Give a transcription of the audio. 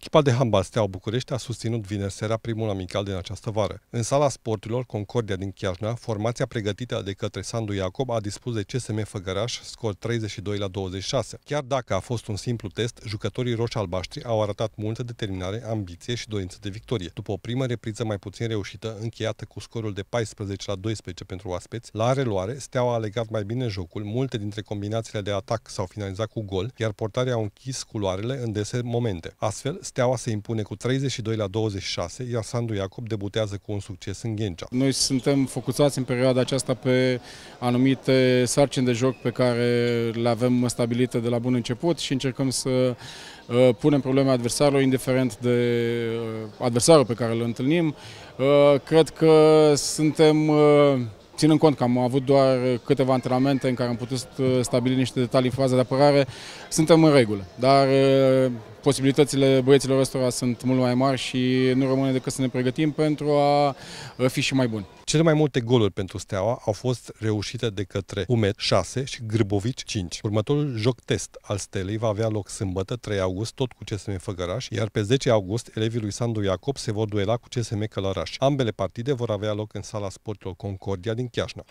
Echipa de handbal Steaua București a susținut vineri seara primul amical din această vară. În sala sporturilor Concordia din Chiajna, formația pregătită de către Sandu Iacob a dispus de CSM Făgăraș scor 32 la 26. Chiar dacă a fost un simplu test, jucătorii roși-albaștri au arătat multă determinare, ambiție și dorință de victorie. După o primă repriză mai puțin reușită, încheiată cu scorul de 14 la 12 pentru oaspeți, la reluare, Steaua a legat mai bine jocul, multe dintre combinațiile de atac s-au finalizat cu gol, iar portarea au închis culoarele în dese momente. Astfel, Steaua se impune cu 32 la 26, iar Sandu Iacob debutează cu un succes în Ghencea. Noi suntem focusați în perioada aceasta pe anumite sarcini de joc pe care le avem stabilite de la bun început și încercăm să uh, punem probleme adversarilor, indiferent de uh, adversarul pe care îl întâlnim. Uh, cred că suntem Ținând cont că am avut doar câteva antrenamente în care am putut stabili niște detalii în faza de apărare, suntem în regulă. Dar posibilitățile băieților ăstora sunt mult mai mari și nu rămâne decât să ne pregătim pentru a fi și mai buni. Cele mai multe goluri pentru Steaua au fost reușite de către Umet 6 și Grbovici 5. Următorul joc test al Stelei va avea loc sâmbătă 3 august, tot cu CSM Făgăraș, iar pe 10 august elevii lui Sandu Iacob se vor duela cu CSM Călăraș. Ambele partide vor avea loc în sala sportului Concordia din Chiașna.